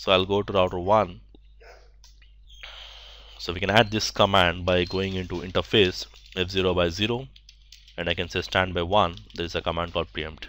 so I'll go to router 1 so we can add this command by going into interface f0 by 0 and I can say standby 1 there is a command called preempt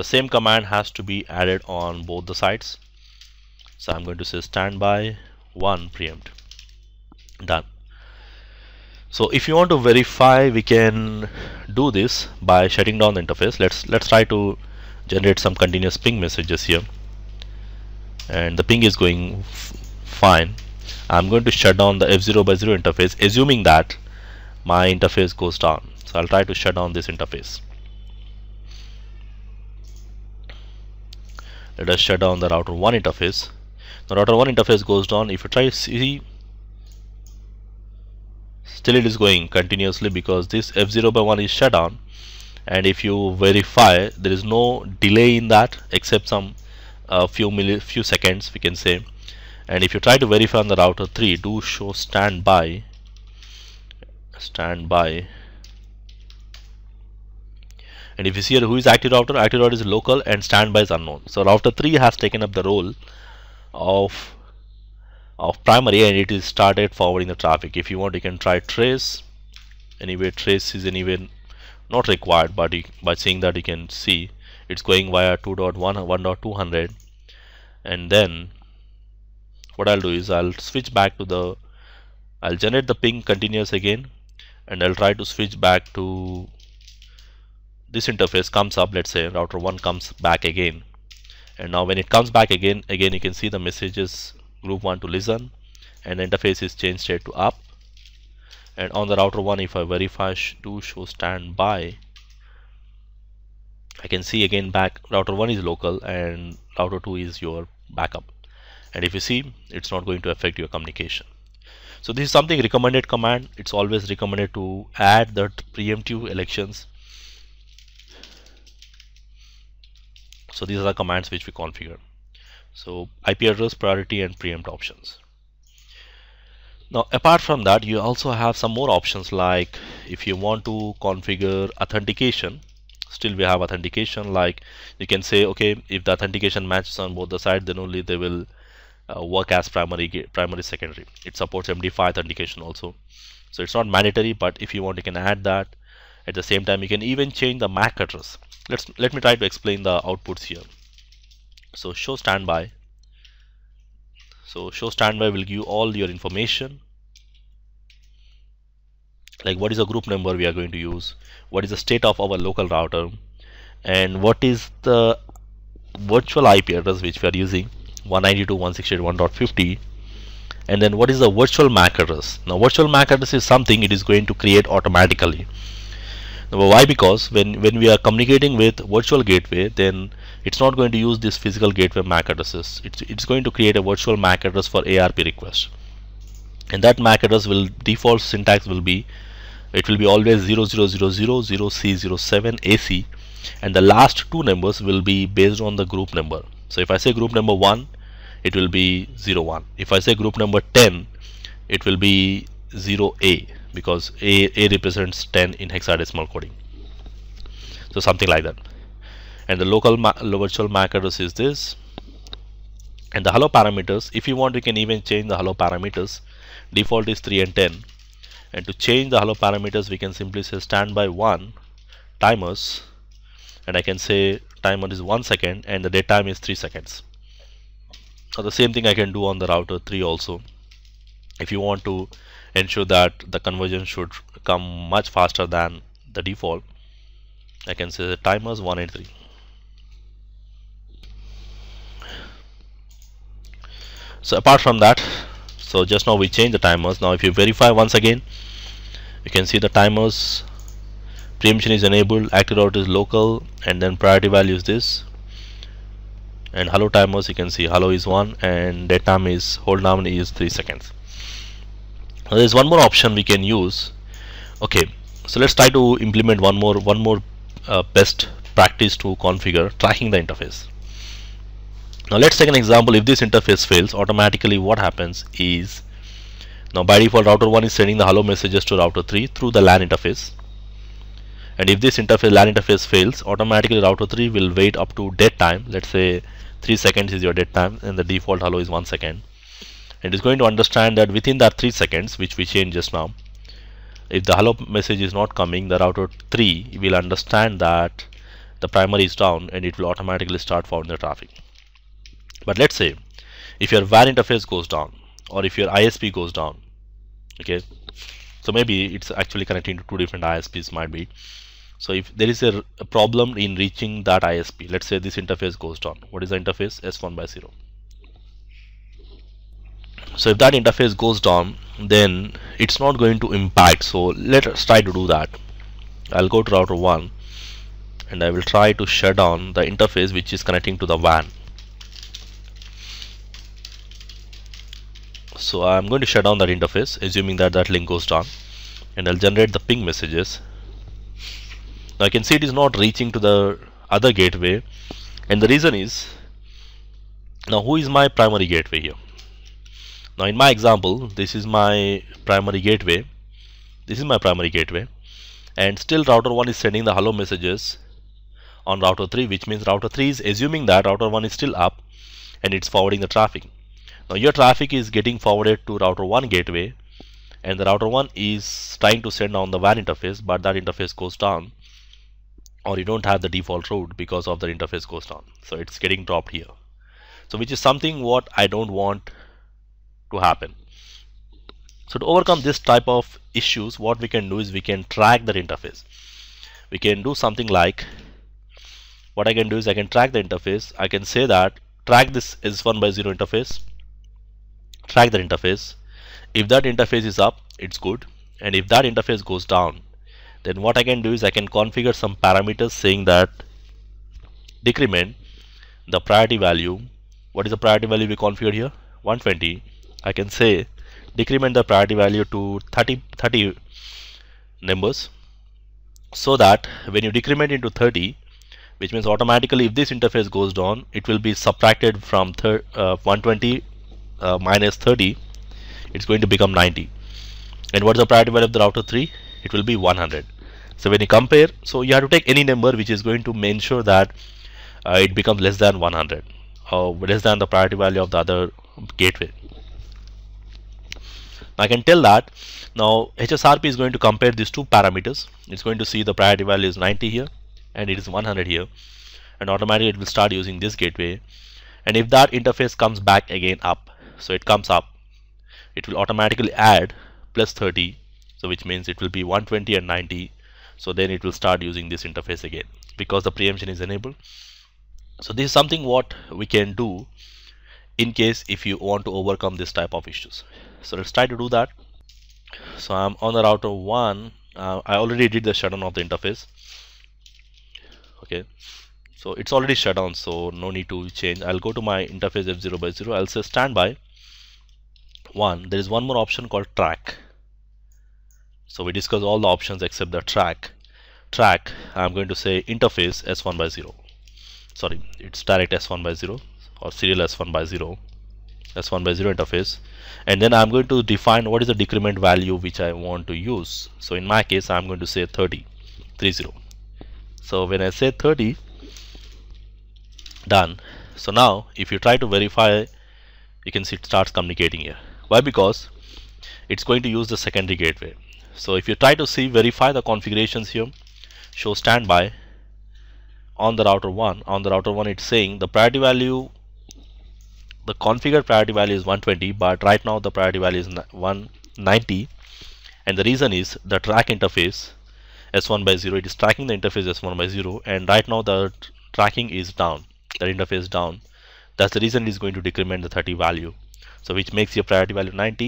the same command has to be added on both the sides so I'm going to say standby 1 preempt done so if you want to verify we can do this by shutting down the interface let's let's try to generate some continuous ping messages here and the ping is going fine I'm going to shut down the F0 by 0 interface assuming that my interface goes down so I'll try to shut down this interface let us shut down the router 1 interface the router 1 interface goes down if you try see still it is going continuously because this F0 by 1 is shut down and if you verify there is no delay in that except some a few milli few seconds we can say and if you try to verify on the router 3 do show standby standby and if you see here who is active router active router is local and standby is unknown so router 3 has taken up the role of of primary and it is started forwarding the traffic if you want you can try trace anyway trace is anyway not required but you, by saying that you can see it's going via 2.1 1.200 and then what I'll do is I'll switch back to the I'll generate the ping continuous again and I'll try to switch back to this interface comes up let's say router 1 comes back again and now when it comes back again again you can see the messages group 1 to listen and interface is changed state to up and on the router 1 if I verify do show standby I can see again back router 1 is local and router 2 is your backup and if you see it's not going to affect your communication so this is something recommended command it's always recommended to add the preemptive elections so these are the commands which we configure so IP address priority and preempt options now apart from that you also have some more options like if you want to configure authentication still we have authentication like you can say okay if the authentication matches on both the side then only they will uh, work as primary primary secondary it supports md5 authentication also so it's not mandatory but if you want you can add that at the same time you can even change the mac address let's let me try to explain the outputs here so show standby so show standby will give you all your information like what is the group number we are going to use what is the state of our local router and what is the virtual IP address which we are using 192.168.1.50 and then what is the virtual MAC address now virtual MAC address is something it is going to create automatically now, why because when when we are communicating with virtual gateway then it's not going to use this physical gateway MAC addresses it's, it's going to create a virtual MAC address for ARP request and that MAC address will default syntax will be it will be always 00000C07AC and the last two numbers will be based on the group number so if I say group number 1 it will be 01 if I say group number 10 it will be 0A because A, A represents 10 in hexadecimal coding so something like that and the local ma virtual MAC address is this and the hello parameters if you want you can even change the hello parameters default is 3 and 10 and to change the hello parameters we can simply say standby 1 timers and I can say timer is 1 second and the dead time is 3 seconds so the same thing I can do on the router 3 also if you want to ensure that the conversion should come much faster than the default I can say the timers three. so apart from that so just now we change the timers now if you verify once again you can see the timers preemption is enabled active route is local and then priority value is this and hello timers you can see hello is 1 and dead time is hold down is 3 seconds now there's one more option we can use okay so let's try to implement one more one more uh, best practice to configure tracking the interface now let's take an example if this interface fails automatically what happens is now by default router 1 is sending the hello messages to router 3 through the LAN interface and if this interface LAN interface fails automatically router 3 will wait up to dead time let's say 3 seconds is your dead time and the default hello is 1 second it is going to understand that within that 3 seconds which we changed just now if the hello message is not coming the router 3 will understand that the primary is down and it will automatically start forwarding the traffic but let's say if your WAN interface goes down or if your ISP goes down okay so maybe it's actually connecting to two different ISPs might be so if there is a, a, problem in reaching that ISP let's say this interface goes down what is the interface s1 by 0 so if that interface goes down then it's not going to impact so let us try to do that I'll go to router 1 and I will try to shut down the interface which is connecting to the WAN so I'm going to shut down that interface assuming that that link goes down and I'll generate the ping messages now I can see it is not reaching to the other gateway and the reason is now who is my primary gateway here now in my example this is my primary gateway this is my primary gateway and still router 1 is sending the hello messages on router 3 which means router 3 is assuming that router 1 is still up and it's forwarding the traffic now your traffic is getting forwarded to router 1 gateway and the router 1 is trying to send on the WAN interface but that interface goes down or you don't have the default route because of the interface goes down so it's getting dropped here so which is something what I don't want to happen so to overcome this type of issues what we can do is we can track that interface we can do something like what I can do is I can track the interface I can say that track this is 1 by 0 interface track that interface if that interface is up it's good and if that interface goes down then what I can do is I can configure some parameters saying that decrement the priority value what is the priority value we configured here 120 I can say decrement the priority value to 30 30 numbers so that when you decrement into 30 which means automatically if this interface goes down it will be subtracted from uh, 120 uh, minus 30 it's going to become 90 and what's the priority value of the router 3 it will be 100 so when you compare so you have to take any number which is going to ensure that uh, it becomes less than 100 or less than the priority value of the other gateway I can tell that now HSRP is going to compare these two parameters it's going to see the priority value is 90 here and it is 100 here and automatically it will start using this gateway and if that interface comes back again up so it comes up it will automatically add plus 30 so which means it will be 120 and 90 so then it will start using this interface again because the preemption is enabled so this is something what we can do in case if you want to overcome this type of issues so let's try to do that so I'm on the router 1 uh, I already did the shutdown of the interface okay so it's already shut down so no need to change I'll go to my interface F0 by 0 I'll say standby one there is one more option called track so we discuss all the options except the track track I'm going to say interface s1 by 0 sorry it's direct s1 by 0 or serial s1 by 0 s1 by 0 interface and then I'm going to define what is the decrement value which I want to use so in my case I'm going to say 30 30 so when I say 30 done so now if you try to verify you can see it starts communicating here why? Because it's going to use the secondary gateway. So if you try to see verify the configurations here, show standby on the router 1. On the router 1 it's saying the priority value, the configured priority value is 120 but right now the priority value is 190 and the reason is the track interface S1 by 0 it is tracking the interface S1 by 0 and right now the tracking is down, the interface down. That's the reason it is going to decrement the 30 value so which makes your priority value 90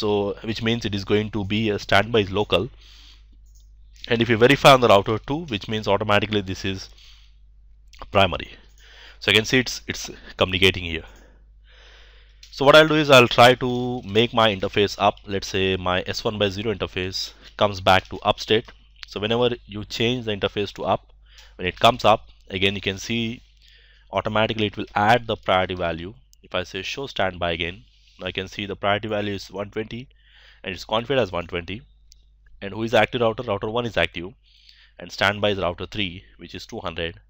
so which means it is going to be a standby is local and if you verify on the router 2 which means automatically this is primary so you can see it's it's communicating here so what I'll do is I'll try to make my interface up let's say my s1 by 0 interface comes back to up state so whenever you change the interface to up when it comes up again you can see automatically it will add the priority value if I say show standby again I can see the priority value is 120 and it's configured as 120 and who is active router router 1 is active and standby is router 3 which is 200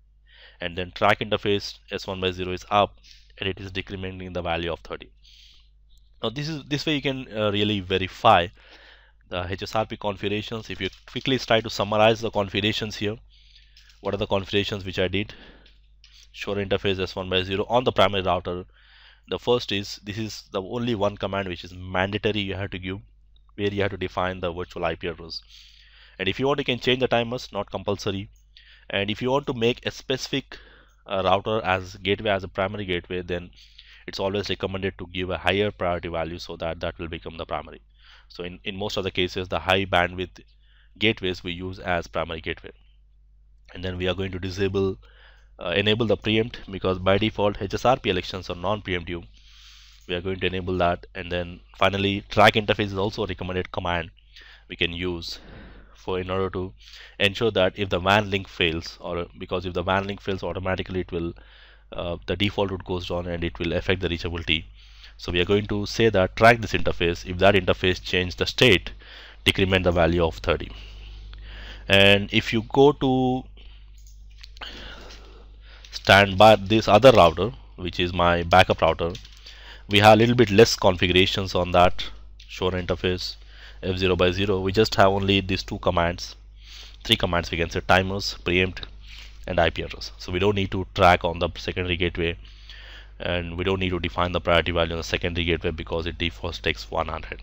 and then track interface s1 by 0 is up and it is decrementing the value of 30 now this is this way you can uh, really verify the HSRP configurations if you quickly try to summarize the configurations here what are the configurations which I did show interface s1 by 0 on the primary router the first is this is the only one command which is mandatory you have to give where you have to define the virtual IP address and if you want you can change the timers not compulsory and if you want to make a specific uh, router as gateway as a primary gateway then it's always recommended to give a higher priority value so that that will become the primary so in, in most of the cases the high bandwidth gateways we use as primary gateway and then we are going to disable uh, enable the preempt because by default HSRP elections are non-preemptive we are going to enable that and then finally track interface is also a recommended command we can use for in order to ensure that if the WAN link fails or because if the WAN link fails automatically it will uh, the default route goes down and it will affect the reachability so we are going to say that track this interface if that interface changes the state decrement the value of 30 and if you go to stand by this other router which is my backup router we have a little bit less configurations on that shown interface f0 by 0 we just have only these two commands three commands we can say timers preempt and IP address so we don't need to track on the secondary gateway and we don't need to define the priority value on the secondary gateway because it defaults takes 100